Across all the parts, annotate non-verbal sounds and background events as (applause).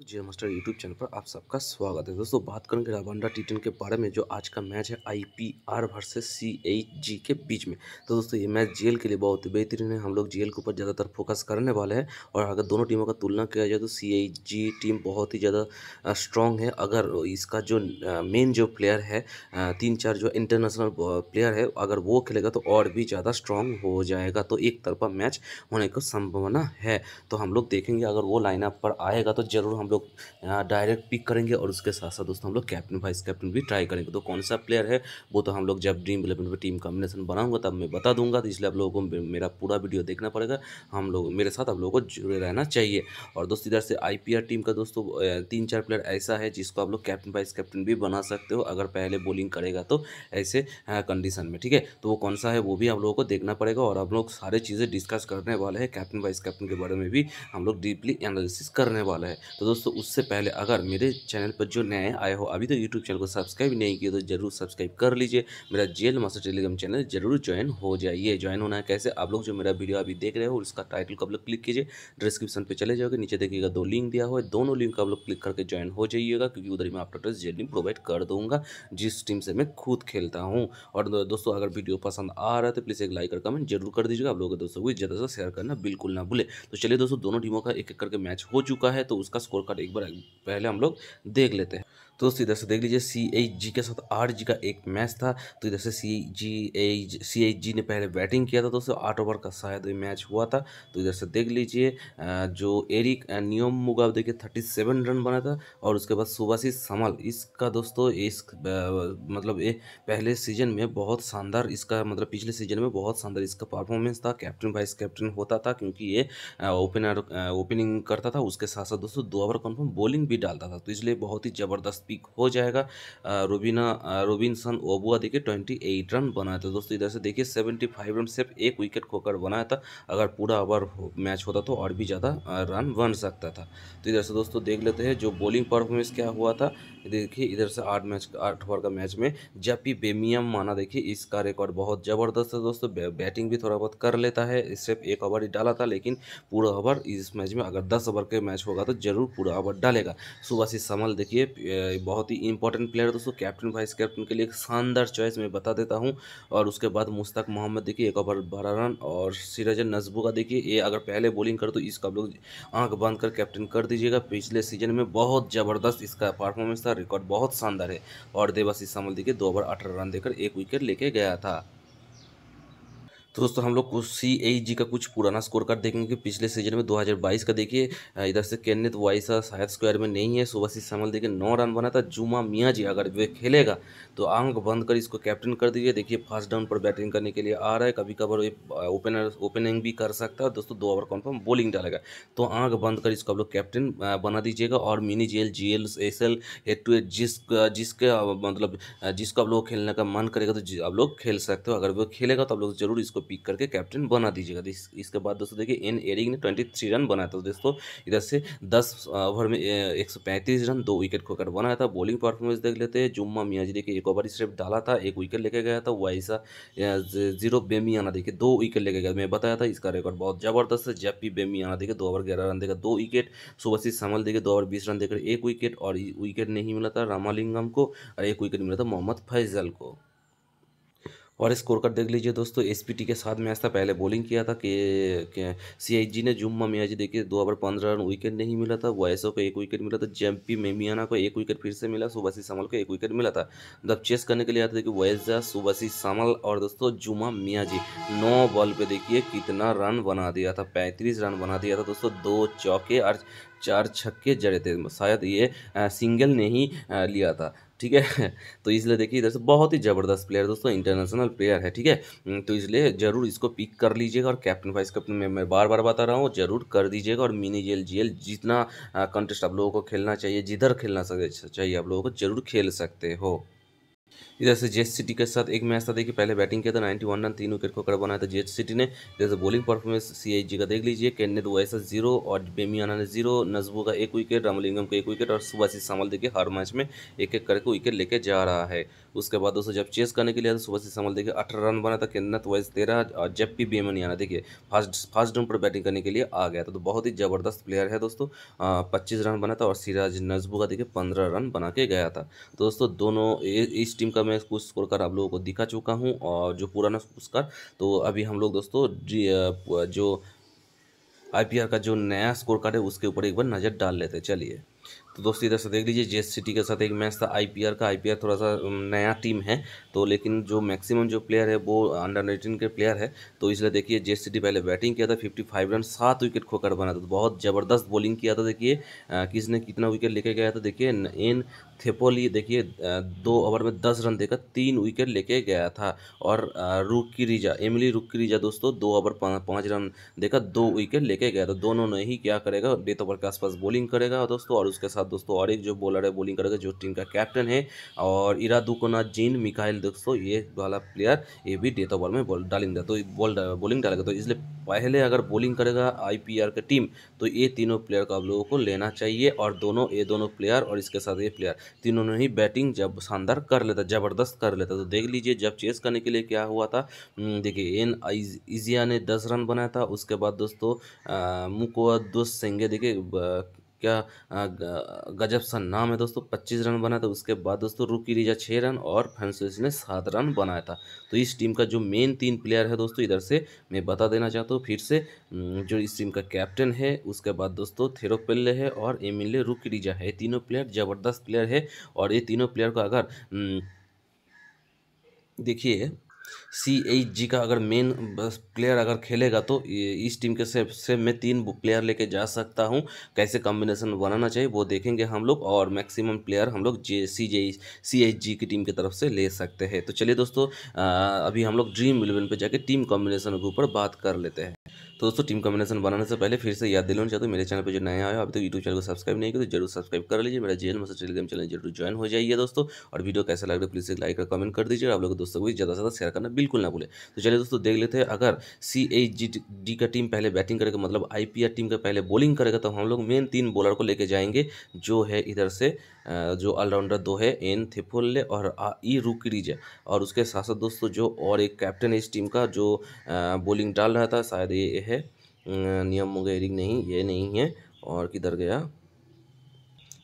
तो जी master YouTube channel पर आप सबका स्वागत है दोस्तों बात करेंगे राबांडा टी के बारे में जो आज का मैच है I P R versus C H G के बीच में तो दोस्तों ये मैच जीएल के लिए बहुत ही बेहतरीन है हम लोग जीएल के ऊपर ज़्यादातर फोकस करने वाले हैं और अगर दोनों टीमों का तुलना किया जाए तो सी एच जी टीम बहुत ही ज़्यादा स्ट्रॉन्ग है अगर इसका जो मेन जो प्लेयर है तीन चार जो इंटरनेशनल प्लेयर है अगर वो खेलेगा तो और भी ज़्यादा स्ट्रॉन्ग हो जाएगा तो एक तरफा मैच होने की संभावना है तो हम लोग देखेंगे अगर वो लाइनअप पर आएगा तो ज़रूर हम लोग यहाँ डायरेक्ट पिक करेंगे और उसके साथ साथ दोस्तों हम लोग कैप्टन वाइस कैप्टन भी ट्राई करेंगे तो कौन सा प्लेयर है वो तो हम लोग जब ड्रीम इलेवन पर टीम कॉम्बिनेशन बनाऊंगा तब मैं बता दूंगा तो इसलिए आप लोगों को मेरा पूरा वीडियो देखना पड़ेगा हम लोग मेरे साथ आप लोगों को जुड़े रहना चाहिए और दोस्तों इधर से आई टीम का दोस्तों तीन चार प्लेयर ऐसा है जिसको आप लोग कैप्टन वाइस कैप्टन भी बना सकते हो अगर पहले बॉलिंग करेगा तो ऐसे कंडीशन में ठीक है तो वो कौन सा है वो भी आप लोगों को देखना पड़ेगा और हम लोग सारे चीज़ें डिस्कस करने वाले हैं कैप्टन वाइस कैप्टन के बारे में भी हम लोग डीपली एनालिसिस करने वाले हैं तो दोस्तों दोस्तों उससे पहले अगर मेरे चैनल पर जो नए आए हो अभी तक तो यूट्यूब चैनल को सब्सक्राइब नहीं किया तो जरूर सब्सक्राइब कर लीजिए मेरा जेल मास्टर टेलीग्राम चैनल जरूर ज्वाइन हो जाइए ज्वाइन होना है कैसे आप लोग जो मेरा वीडियो अभी देख रहे हो उसका टाइटल को आप लोग क्लिक कीजिए डिस्क्रिप्शन पर चले जाओगे नीचे देखिएगा दो लिंक दिया हुआ है दोनों लिंक आप लोग क्लिक करके ज्वाइन हो जाइएगा क्योंकि उधर मैं आप टोटल जेल प्रोवाइड कर दूंगा जिस टीम से मैं खुद खेलता हूँ और दोस्तों अगर वीडियो पसंद आ रहा है तो प्लीज़ एक लाइक और कमेंट जरूर कर दीजिएगा आप लोगों के दोस्तों को ज़्यादा से शेयर करना बिल्कुल ना भूले तो चलिए दोस्तों दोनों टीमों का एक एक करके मैच हो चुका है तो उसका स्कोर स्कोर कार्ड एक बार पहले हम लोग देख लेते हैं तो दोस्तों इधर से देख लीजिए सी एच जी के साथ आर जी का एक मैच था तो इधर से सी जी एच सी एच जी ने पहले बैटिंग किया था दोस्तों आठ ओवर का शायद ये मैच हुआ था तो इधर से देख लीजिए जो एरिक नियम मुगा देखिए थर्टी सेवन रन बना था और उसके बाद सुभाषी समल इसका दोस्तों इस मतलब ये पहले सीजन में बहुत शानदार इसका मतलब पिछले सीजन में बहुत शानदार इसका परफॉर्मेंस था कैप्टन वाइस कैप्टन होता था क्योंकि ये ओपनर ओपनिंग करता था उसके साथ साथ दोस्तों दो ओवर कन्फर्म बॉलिंग भी डालता था तो इसलिए बहुत ही ज़बरदस्त पिक हो जाएगा रोबिना रोबिनसन ओबुआ देखिए ट्वेंटी एट रन बनाया था दोस्तों इधर से देखिए सेवेंटी फाइव रन सिर्फ एक विकेट खोकर बनाया था अगर पूरा ओवर मैच होता तो और भी ज़्यादा रन बन सकता था तो इधर से दोस्तों देख लेते हैं जो बॉलिंग परफॉर्मेंस क्या हुआ था देखिए इधर से आठ मैच आठ ओवर का मैच में जपी बेमियम माना देखिए इसका रिकॉर्ड बहुत ज़बरदस्त है दोस्तों बैटिंग भी थोड़ा बहुत कर लेता है सिर्फ एक ओवर ही डाला था लेकिन पूरा ओवर इस मैच में अगर दस ओवर के मैच होगा तो जरूर पूरा ओवर डालेगा सुबह से समल देखिए बहुत ही इंपॉर्टेंट प्लेयर दोस्तों कैप्टन वाइस कैप्टन के लिए एक शानदार चॉइस मैं बता देता हूँ और उसके बाद मुश्ताक मोहम्मद देखिए एक ओवर बारह रन और सिराज नजबू का देखिए ये अगर पहले बॉलिंग कर तो इसका आप लोग आँख बांध कर कैप्टन कर दीजिएगा पिछले सीजन में बहुत ज़बरदस्त इसका परफॉर्मेंस था रिकॉर्ड बहुत शानदार है और देवासी सामल देखिए दो ओवर अठारह रन देकर एक विकेट लेके गया था तो दोस्तों हम लोग कुछ सी ए जी का कुछ पुराना स्कोर कार्ड देखेंगे कि पिछले सीजन में 2022 का देखिए इधर से केन्नित वाइसा शायद स्क्वायर में नहीं है सुबह सी समल देखिए नौ रन बना था जुमा मियाँ जी अगर वे खेलेगा तो आंख बंद कर इसको कैप्टन कर दीजिए देखिए फर्स्ट डाउन पर बैटिंग करने के लिए आ रहा है कभी कभार ओपनर ओपनिंग भी कर सकता है दोस्तों दो ओवर कन्फर्म बॉलिंग डालेगा तो आंख बंद कर इसको आप लोग कैप्टन बना दीजिएगा और मिनी जेल G L S L head to head जिस जिसके मतलब जिसको आप लोग खेलने का मन करेगा तो आप लोग खेल सकते हो अगर वो खेलेगा तो आप लोग जरूर इसको इसको तो पिक करके कैप्टन बना दीजिएगा तो इस, इसके बाद दोस्तों देखिए एन एरिंग ने ट्वेंटी थ्री रन बनाया था तो दोस्तों इधर से दस ओवर में एक सौ पैंतीस रन दो विकेट खोकर बनाया था बॉलिंग परफॉर्मेंस देख लेते हैं जुम्मा मियाजी देखिए एक ओवर सिर्फ डाला था एक विकेट लेके गया था वाइसा जीरो बेमियाना देखिए दो विकेट लेके गया मैं बताया था इसका रिकॉर्ड बहुत ज़बरदस्त है जब भी बेमियाना देखे दो ओवर ग्यारह रन देखा दो विकेट सुबसी समल देखे दो ओवर बीस रन देकर एक विकेट और विकेट नहीं मिला था रामालिंगम को और एक विकेट मिला था मोहम्मद फैजल को और स्कोर कर देख लीजिए दोस्तों एस के साथ मैच था पहले बॉलिंग किया था कि सी ने जुम्मा मियाजी देखिए दो ओवर पंद्रह रन विकेट नहीं मिला था वायसो को एक विकेट मिला था जेम्पी मेमियाना को एक विकेट फिर से मिला सुबासी सामल को एक विकेट मिला था जब मतलब चेस करने के लिए आता देखिए वैजा सुबासी सामल और दोस्तों जुमा मियाजी नौ बॉल पर देखिए कितना रन बना दिया था पैंतीस रन बना दिया था दोस्तों दो चौके और चार छक्के जड़े थे शायद ये सिंगल ने ही लिया था ठीक है (laughs) तो इसलिए देखिए इधर से बहुत ही ज़बरदस्त प्लेयर दोस्तों इंटरनेशनल प्लेयर है ठीक है हम्म, तो इसलिए ज़रूर इसको पिक कर लीजिएगा और कैप्टन वाइस कैप्टन में मैं बार बार बता रहा हूँ ज़रूर कर दीजिएगा और मिनी जेल जी जितना कंटेस्ट आप लोगों को खेलना चाहिए जिधर खेलना चाहिए आप लोगों को ज़रूर खेल सकते हो इधर से जेट सिटी के साथ एक मैच था देखिए पहले बैटिंग किया था 91 रन तीन विकेट को कर बनाया था जेट सिटी ने इधर से बॉलिंग परफॉर्मेंस जी का देख लीजिए केन ने जीरो और बेमियाना ने जीरो नजबू का एक विकेट रमलिंगम का एक विकेट और सुभाषी सामल देखिए हर मैच में एक एक करके विकेट लेके जा रहा है उसके बाद दोस्तों जब चेस करने के लिए तो सुभाषी सामल देखिए अठारह रन बना था केन्द्रनाथ वाइस तेरह और जब पी बेमियाना देखिए फास्ट फास्ट रन पर बैटिंग करने के लिए आ गया था तो बहुत ही ज़बरदस्त प्लेयर है दोस्तों पच्चीस रन बना था और सिराज नजबू का देखिए पंद्रह रन बना के गया था दोस्तों दोनों ईस्ट टीम का मैं कुछ स्कोर कार्ड आप लोगों को दिखा चुका हूँ और जो पुराना कार्ड तो अभी हम लोग दोस्तों जो आई का जो नया स्कोर कार्ड है उसके ऊपर एक बार नज़र डाल लेते हैं चलिए तो दोस्तों इधर से देख लीजिए जे सिटी के साथ एक मैच था आईपीआर का आईपीआर थोड़ा सा नया टीम है तो लेकिन जो मैक्सिमम जो प्लेयर है वो अंडर नाइनटीन के प्लेयर है तो इसलिए देखिए जे सिटी पहले बैटिंग किया था फिफ्टी फाइव रन सात विकेट खोकर बना था तो बहुत ज़बरदस्त बॉलिंग किया था देखिए किसने कितना विकेट लेके गया था देखिए एन थेपोली देखिए दो ओवर में दस रन देकर तीन विकेट लेके गया था और रुकी रिजा एमली रुकी रिजा दोस्तों दो ओवर पाँच रन देकर दो विकेट लेके गया था दोनों ने ही क्या करेगा डेथ ओवर के आसपास बॉलिंग करेगा दोस्तों और उसके साथ साथ दोस्तों और एक जो बॉलर है बॉलिंग करेगा जो टीम का कैप्टन है और इरादुकोना जीन मिकाइल दोस्तों ये वाला प्लेयर ये भी डेथ ओवर में बॉल डालेंगे तो बॉल बॉलिंग डालेगा तो इसलिए पहले अगर बॉलिंग करेगा आईपीआर का टीम तो ये तीनों प्लेयर को आप लोगों को लेना चाहिए और दोनों ये दोनों प्लेयर और इसके साथ ये प्लेयर तीनों ने ही बैटिंग जब शानदार कर लेता ज़बरदस्त कर लेता तो देख लीजिए जब चेस करने के लिए क्या हुआ था हम्म, देखिए एन इजिया ने दस रन बनाया था उसके बाद दोस्तों मुकोदोस सेंगे देखिए क्या गजब सा नाम है दोस्तों पच्चीस रन बनाया था उसके बाद दोस्तों रुकी रिजा छः रन और फ्रांसिस ने सात रन बनाया था तो इस टीम का जो मेन तीन प्लेयर है दोस्तों इधर से मैं बता देना चाहता हूँ फिर से जो इस टीम का कैप्टन है उसके बाद दोस्तों थेरोपेल्ले है और एमिले रुकी रिजा है तीनों प्लेयर ज़बरदस्त प्लेयर है और ये तीनों प्लेयर को अगर देखिए सी एच जी का अगर मेन प्लेयर अगर खेलेगा तो इस टीम के से, से मैं तीन प्लेयर लेके जा सकता हूँ कैसे कॉम्बिनेशन बनाना चाहिए वो देखेंगे हम लोग और मैक्सिमम प्लेयर हम लोग जे सी जे सी एच जी की टीम की तरफ से ले सकते हैं तो चलिए दोस्तों आ, अभी हम लोग ड्रीम इलेवन पर जाके टीम कॉम्बिनेशन के ऊपर बात कर लेते हैं तो दोस्तों टीम कॉम्बिनेशन बनाने से पहले फिर से याद दिलाना चाहता हूँ मेरे चैनल पर जो नया आया अभी तक तो यूट्यूब चैनल को सब्सक्राइब नहीं किया तो जरूर सब्सक्राइब कर लीजिए मेरा जेल मसा टेलीग्राम चैनल जरूर ज्वाइन हो जाइए दोस्तों और वीडियो कैसा लग रहा है प्लीज़ एक लाइक और कमेंट कर दीजिए आप लोग दोस्तों को भी ज़्यादा से ज़्यादा शेयर करना बिल्कुल ना भूले तो चलिए दोस्तों देख लेते हैं अगर सी एच जी डी का टीम पहले बैटिंग करेगा मतलब आई पी आर टीम का पहले बॉलिंग करेगा तो हम लोग मेन तीन बॉलर को लेके जाएंगे जो है इधर से जो ऑलराउंडर दो है एन थिफुल्ले और ई रूकरीज e और उसके साथ साथ दोस्तों जो और एक कैप्टन है इस टीम का जो बॉलिंग डाल रहा था शायद ये है नियम मुगैरिक नहीं ये नहीं है और किधर गया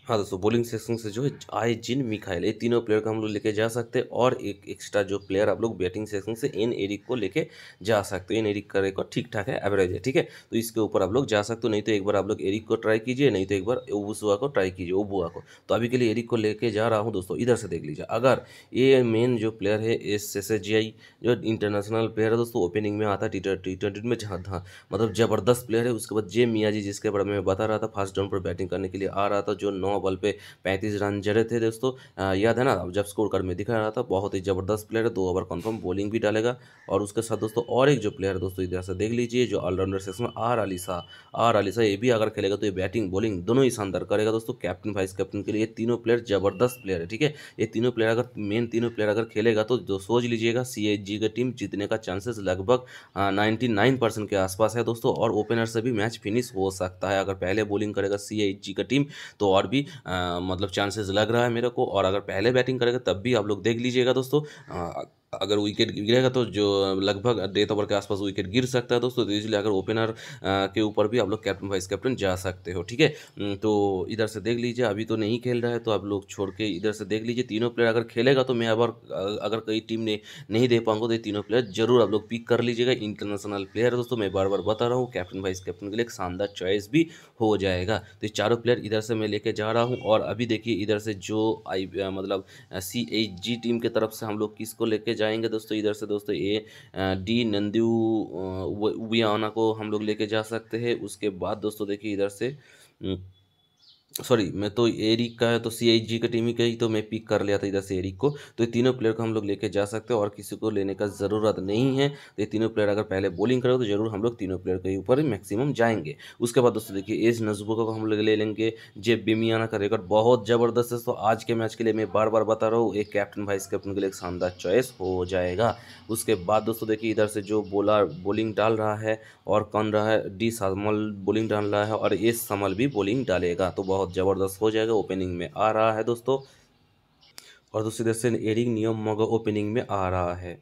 हाँ दोस्तों बॉलिंग सेक्शन से जो है आए जिन मिखाइल ये तीनों प्लेयर को हम लोग लेके जा सकते हैं और एक एक्स्ट्रा जो प्लेयर आप लोग बैटिंग सेक्शन से एन एरिक को लेके जा सकते हो एन एरिक का रिकॉर्ड ठीक ठाक है एवरेज है ठीक है तो इसके ऊपर आप लोग जा सकते हो नहीं तो एक बार आप लोग एरिक को ट्राई कीजिए नहीं तो एक बार ओबुसुआ को ट्राई कीजिए ओबुआ को तो अभी के लिए एरिक को लेकर जा रहा हूँ दोस्तों इधर से देख लीजिए अगर ये मेन जो प्लेयर है एस एस जो इंटरनेशनल प्लेयर है दोस्तों ओपनिंग में आता है टी ट्वेंटी में जहाँ था मतलब ज़बरदस्त प्लेयर है उसके बाद जे मियाजी जिसके बारे में बता रहा था फास्ट डाउन पर बैटिंग करने के लिए आ रहा था जो नौ नौ बॉल पे पैंतीस रन जड़े थे दोस्तों याद है ना जब स्कोर कार्ड में दिखा रहा था बहुत ही ज़बरदस्त प्लेयर है दो ओवर कन्फर्म बॉलिंग भी डालेगा और उसके साथ दोस्तों और एक जो प्लेयर दोस्तों इधर से देख लीजिए जो ऑलराउंडर सेक्शन में आर अली शाह आर अली शाह ये भी अगर खेलेगा तो ये बैटिंग बॉलिंग दोनों ही शानदार करेगा दोस्तों कैप्टन वाइस कैप्टन के लिए तीनों प्लेयर जबरदस्त प्लेयर है ठीक है ये तीनों प्लेयर अगर मेन तीनों प्लेयर अगर खेलेगा तो जो सोच लीजिएगा सी का टीम जीतने का चांसेस लगभग नाइन्टी नाइन परसेंट के आसपास है दोस्तों और ओपनर से भी मैच फिनिश हो सकता है अगर पहले बॉलिंग करेगा सी का टीम तो और भी मतलब चांसेस लग रहा है मेरे को और अगर पहले बैटिंग करेगा तब भी आप लोग देख लीजिएगा दोस्तों अगर विकेट गिरेगा तो जो लगभग डेथ ओवर के आसपास विकेट गिर सकता है दोस्तों तो इसलिए अगर ओपनर के ऊपर भी आप लोग कैप्टन वाइस कैप्टन जा सकते हो ठीक है तो इधर से देख लीजिए अभी तो नहीं खेल रहा है तो आप लोग छोड़ के इधर से देख लीजिए तीनों प्लेयर अगर खेलेगा तो मैं अब अगर कई टीम ने नहीं दे पाऊंगा तो ये तीनों प्लेयर जरूर आप लोग पिक कर लीजिएगा इंटरनेशनल प्लेयर है दोस्तों मैं बार बार बता रहा हूँ कैप्टन वाइस कैप्टन के लिए एक शानदार चॉइस भी हो जाएगा तो ये चारों प्लेयर इधर से मैं लेके जा रहा हूँ और अभी देखिए इधर से जो आई मतलब सी टीम की तरफ से हम लोग किसको लेके जा जाएंगे दोस्तों इधर से दोस्तों ये डी नंदू वियाना को हम लोग लेके जा सकते हैं उसके बाद दोस्तों देखिए इधर से सॉरी मैं तो एरिक का है तो सी जी का टीम ही कही तो मैं पिक कर लिया था इधर से एरिक को तो ये तीनों प्लेयर को हम लोग लेके जा सकते हैं और किसी को लेने का ज़रूरत नहीं है तो ये तीनों प्लेयर अगर पहले बॉलिंग करो तो जरूर हम लोग तीनों प्लेयर के ऊपर मैक्सिमम जाएंगे उसके बाद दोस्तों देखिए एज नजबो को हम लोग ले लेंगे जे बिमियाना का रिकॉर्ड बहुत ज़बरदस्त है तो आज के मैच के लिए मैं बार बार बता रहा हूँ एक कैप्टन वाइस कैप्टन के लिए एक शानदार चॉइस हो जाएगा उसके बाद दोस्तों देखिए इधर से जो बोलर बॉलिंग डाल रहा है और कौन रहा है डी सामल बॉलिंग डाल रहा है और एस समल भी बॉलिंग डालेगा तो बहुत बहुत ज़बरदस्त हो जाएगा ओपनिंग में आ रहा है दोस्तों और दूसरी तरह से एरिंग नियम मोगा ओपनिंग में आ रहा है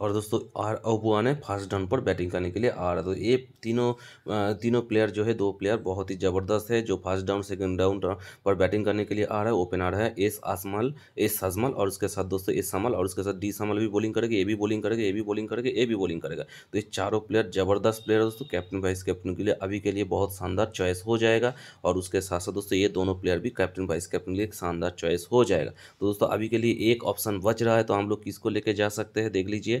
और दोस्तों आर अबुआ ने फास्ट डाउन पर बैटिंग करने के लिए आ रहा तो ये तीनों तीनों प्लेयर जो है दो प्लेयर बहुत ही ज़बरदस्त है जो फर्स्ट डाउन सेकंड डाउन पर बैटिंग करने के लिए आ रहा है ओपनर है एस आसमल एस सजमल और उसके साथ दोस्तों एस समल और उसके साथ डी समल भी बॉलिंग करेगा ए भी बॉलिंग करेगा ए भी बॉलिंग करेगा ए भी बॉलिंग करेगा तो ये चारों प्लेयर ज़बरदस्त प्लेयर दोस्तों कैप्टन वाइस कैप्टन के लिए अभी के लिए बहुत शानदार चॉइस हो जाएगा और उसके साथ साथ दोस्तों ये दोनों प्लेयर भी कैप्टन वाइस कैप्टन के लिए शानदार चॉइस हो जाएगा तो दोस्तों अभी के लिए एक ऑप्शन बच रहा है तो हम लोग किसको लेके जा सकते हैं देख लीजिए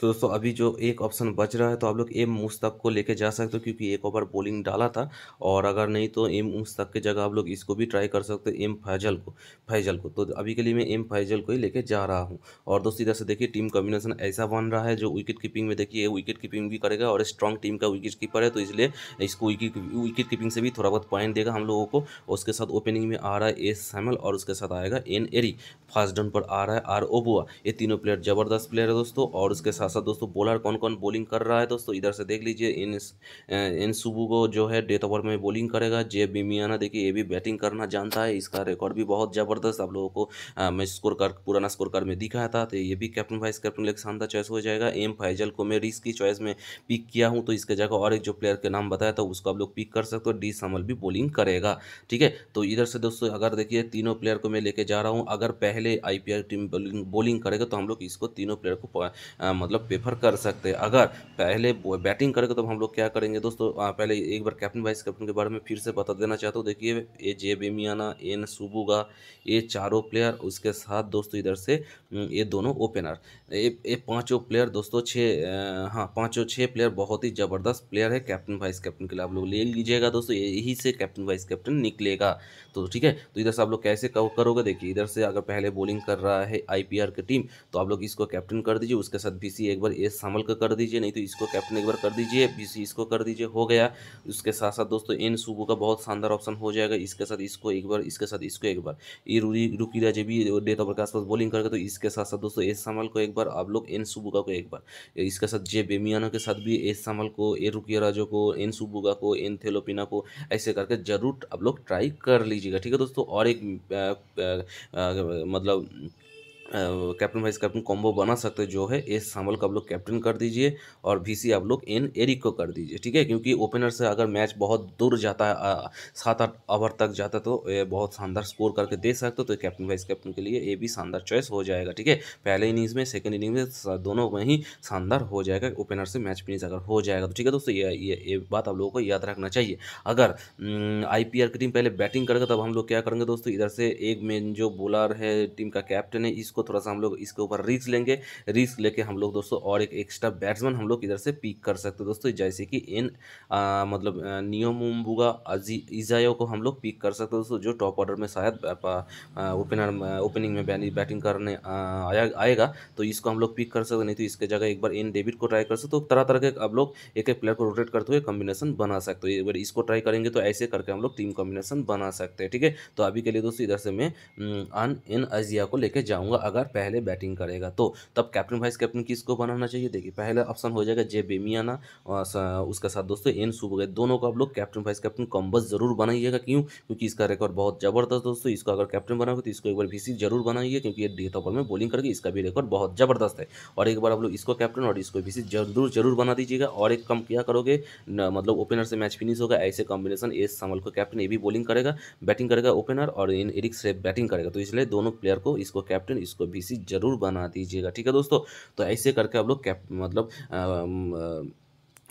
तो दोस्तों अभी जो एक ऑप्शन बच रहा है तो आप लोग एम मुस्तक को लेके जा सकते हो क्योंकि एक ओवर बॉलिंग डाला था और अगर नहीं तो एम मुस्तक की जगह आप लोग इसको भी ट्राई कर सकते हो एम फैजल को फैजल को तो अभी के लिए मैं एम फैजल को ही लेके जा रहा हूँ और दोस्तों इधर से देखिए टीम कॉम्बिनेशन ऐसा बन रहा है जो विकेट कीपिंग में देखिए विकेट कीपिंग भी करेगा और स्ट्रॉन्ग टीम का विकेट कीपर है तो इसलिए इसको विकेट विकेट कीपिंग से भी थोड़ा बहुत पॉइंट देगा हम लोगों को उसके साथ ओपनिंग में आ रहा है एस सैमल और उसके साथ आएगा एन एरी फास्ट डाउन पर आ रहा है आर ओबुआ ये तीनों प्लेयर जबरदस्त प्लेयर है दोस्तों और उसके साथ साथ साथ दोस्तों बॉलर कौन कौन बॉलिंग कर रहा है दोस्तों इधर से देख लीजिए इन इन सुबह को जो है डेथ ओवर में बॉलिंग करेगा जे बिमियाना देखिए ये भी बैटिंग करना जानता है इसका रिकॉर्ड भी बहुत ज़बरदस्त आप लोगों को मैं स्कोर कार्ड पुराना स्कोर कार्ड में दिखाया था तो ये भी कैप्टन वाइस कैप्टन लेकर शानदार चॉइस हो जाएगा एम फाइजल को मैं रिस्क की चॉइस में पिक किया हूँ तो इसके जगह और एक जो प्लेयर के नाम बताया था उसको आप लोग पिक कर सकते हो डी समल भी बॉलिंग करेगा ठीक है तो इधर से दोस्तों अगर देखिए तीनों प्लेयर को मैं लेके जा रहा हूँ अगर पहले आई टीम बॉलिंग करेगा तो हम लोग इसको तीनों प्लेयर को मतलब मतलब प्रेफर कर सकते हैं अगर पहले बैटिंग करेंगे तो हम लोग क्या करेंगे दोस्तों पहले एक बार कैप्टन वाइस कैप्टन के बारे में फिर से बता देना चाहता हूँ देखिए ए जे बेमियाना एन सुबुगा ये चारों प्लेयर उसके साथ दोस्तों इधर से ये दोनों ओपनर ये पाँचों प्लेयर दोस्तों छः हाँ पाँचों छः प्लेयर बहुत ही ज़बरदस्त प्लेयर है कैप्टन वाइस कैप्टन के लिए आप लोग ले लीजिएगा दोस्तों यही से कैप्टन वाइस कैप्टन निकलेगा तो ठीक है तो इधर से आप लोग कैसे करोगे देखिए इधर से अगर पहले बॉलिंग कर रहा है आई की टीम तो आप लोग इसको कैप्टन कर दीजिए उसके साथ बी सी एक बार एस संभल कर कर दीजिए नहीं तो इसको कैप्टन एक बार कर दीजिए बी सी इसको कर दीजिए हो गया उसके साथ साथ दोस्तों एन सुबह का बहुत शानदार ऑप्शन हो जाएगा इसके साथ इसको एक बार इसके साथ इसको एक बार ये रूरी रुकी राजे भी डेट ओवर के आसपास बॉलिंग करके तो इसके साथ साथ दोस्तों एस संभल को एक बार आप लोग एन सुबुका को एक बार इसके साथ जे बेमियानो के साथ भी एस संभल को ए रुकी राजो को एन सुबुका को एन थेलोपिना को ऐसे करके ज़रूर आप लोग ट्राई कर लीजिएगा ठीक है दोस्तों और एक आ, आ, मतलब कैप्टन वाइस कैप्टन कॉम्बो बना सकते जो है एस सामल को आप लोग कैप्टन कर दीजिए और वीसी आप लोग एन एरिक को कर दीजिए ठीक है क्योंकि ओपनर से अगर मैच बहुत दूर जाता है सात आठ ओवर तक जाता तो बहुत शानदार स्कोर करके दे सकते हो तो कैप्टन वाइस कैप्टन के लिए ये भी शानदार चॉइस हो जाएगा ठीक है पहले इनिंग्स में सेकेंड इनिंग्स में दोनों में ही शानदार हो जाएगा ओपनर से मैच फिनिश अगर हो जाएगा तो ठीक है दोस्तों ये ये ये बात आप लोगों को याद रखना चाहिए अगर आई की टीम पहले बैटिंग करेगा तब हम लोग क्या करेंगे दोस्तों इधर से एक मेन जो बॉलर है टीम का कैप्टन है इसको थोड़ा सा हम लोग इसके ऊपर रिस्क लेंगे रिस्क लेके हम लोग दोस्तों और एक एक्स्ट्रा बैट्समैन हम लोग इधर से पिक कर सकते हैं दोस्तों जैसे कि इन आ, मतलब नियोमुम्बुगा इजायो को हम लोग पिक कर सकते हैं दोस्तों जो टॉप ऑर्डर में शायद ओपनर ओपनिंग में बैटिंग करने आया आएगा तो इसको हम लोग पिक कर सकते नहीं तो इसके जगह एक बार इन डेबिट को ट्राई कर सकते तो तरह तरह के अब लोग एक एक प्लेयर को रोटेट करते हुए कॉम्बिनेशन बना सकते हो एक बार इसको ट्राई करेंगे तो ऐसे करके हम लोग टीम कॉम्बिनेशन बना सकते हैं ठीक है तो अभी के लिए दोस्तों इधर से मैं अन इन अजिया को लेकर जाऊँगा अगर पहले बैटिंग करेगा तो तब कैप्टन वाइस कैप्टन किसको बनाना चाहिए देखिए पहले ऑप्शन हो जाएगा जे बेमियाना उसके साथ दोस्तों एन सुबह दोनों को आप लोग कैप्टन वाइस कैप्टन कॉम्बस जरूर बनाइएगा क्यों क्योंकि इसका रिकॉर्ड बहुत ज़बरदस्त दोस्तों इसको अगर कैप्टन बनाओगे तो इसको एक बार वीसी जरूर बनाइए क्योंकि ये डेथ ओवर में बॉलिंग करके इसका भी रिकॉर्ड बहुत ज़बरदस्त है और एक बार आप लोग इसको कैप्टन और इसको वीसी जरूर जरूर बना दीजिएगा और एक कम क्या करोगे मतलब ओपनर से मैच फिनिश होगा ऐसे कॉम्बिनेशन एस समल को कैप्टन ये भी बॉलिंग करेगा बैटिंग करेगा ओपनर और इन एरिक से बैटिंग करेगा तो इसलिए दोनों प्लेयर को इसको कैप्टन इसको इसको बी ज़रूर बना दीजिएगा ठीक है दोस्तों तो ऐसे करके आप लोग कैप मतलब आ, आ,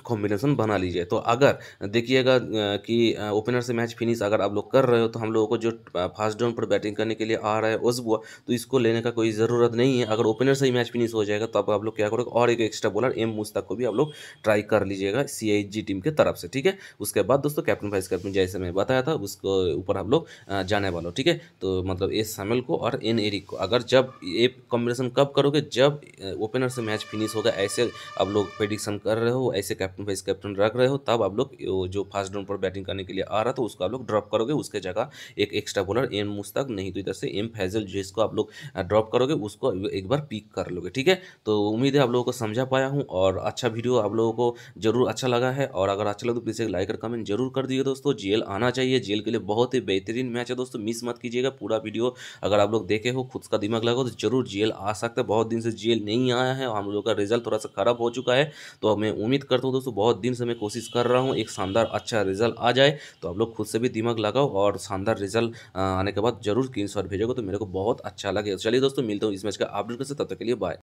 कॉम्बिनेशन बना लीजिए तो अगर देखिएगा कि ओपनर से मैच फिनिश अगर आप लोग कर रहे हो तो हम लोगों को जो फास्ट डाउन पर बैटिंग करने के लिए आ रहा है उजबुआ तो इसको लेने का कोई ज़रूरत नहीं है अगर ओपनर से ही मैच फिनिश हो जाएगा तो आप लोग क्या करोगे और एक एक्स्ट्रा बॉलर एम मुश्ताक को भी आप लोग ट्राई कर लीजिएगा सी टीम के तरफ से ठीक है उसके बाद दोस्तों कैप्टन वाइस कैप्टन जैसे मैं बताया था उसको ऊपर आप लोग जाने वालों ठीक है तो मतलब एस शामिल को और एन एरिक को अगर जब ये कॉम्बिनेशन कब करोगे जब ओपनर से मैच फिनिश होगा ऐसे आप लोग प्रेडिक्शन कर रहे हो ऐसे कैप्टन कैप्टन वाइस कैप्टन रख रहे हो तब आप लोग जो फास्ट डाउन पर बैटिंग करने के लिए आ रहा था उसको आप लोग ड्रॉप करोगे उसके जगह एक एक्स्ट्रा बॉलर एम मुस्तक नहीं तो इधर से एम फैजल जिसको आप लोग ड्रॉप करोगे उसको एक बार पिक कर लोगे ठीक है तो उम्मीद है आप लोगों को समझा पाया हूँ और अच्छा वीडियो आप लोगों को जरूर अच्छा लगा है और अगर अच्छा लगे तो प्लीज़ एक लाइक और कमेंट जरूर कर दीजिए दोस्तों जेल आना चाहिए जेल के लिए बहुत ही बेहतरीन मैच है दोस्तों मिस मत कीजिएगा पूरा वीडियो अगर आप लोग देखे हो खुद का दिमाग हो तो जरूर जेल आ सकता है बहुत दिन से जेल नहीं आया है हम लोगों का रिजल्ट थोड़ा सा खराब हो चुका है तो मैं उम्मीद करता हूँ दोस्तों बहुत दिन से मैं कोशिश कर रहा हूँ एक शानदार अच्छा रिजल्ट आ जाए तो आप लोग खुद से भी दिमाग लगाओ और शानदार रिजल्ट आने के बाद जरूर स्क्रीन भेजोगे तो मेरे को बहुत अच्छा लगे चलिए दोस्तों मिलता हूँ इस मैच का अपडेट के साथ तब तक के लिए बाय